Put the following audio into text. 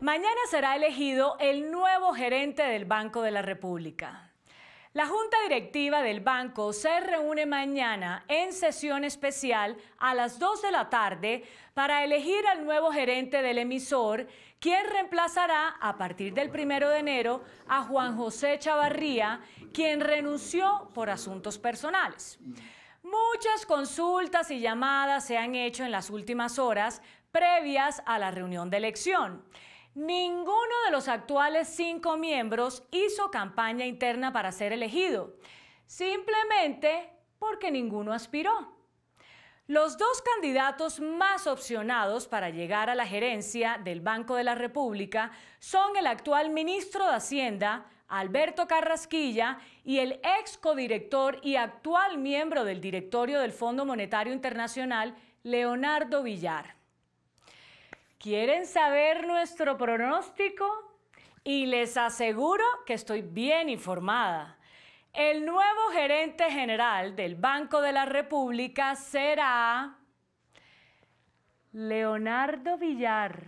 mañana será elegido el nuevo gerente del Banco de la República. La Junta Directiva del Banco se reúne mañana en sesión especial a las 2 de la tarde para elegir al nuevo gerente del emisor, quien reemplazará a partir del 1 de enero a Juan José Chavarría, quien renunció por asuntos personales. Muchas consultas y llamadas se han hecho en las últimas horas previas a la reunión de elección. Ninguno de los actuales cinco miembros hizo campaña interna para ser elegido, simplemente porque ninguno aspiró. Los dos candidatos más opcionados para llegar a la gerencia del Banco de la República son el actual ministro de Hacienda, Alberto Carrasquilla, y el ex codirector y actual miembro del directorio del Fondo Monetario Internacional, Leonardo Villar. ¿Quieren saber nuestro pronóstico? Y les aseguro que estoy bien informada. El nuevo gerente general del Banco de la República será Leonardo Villar.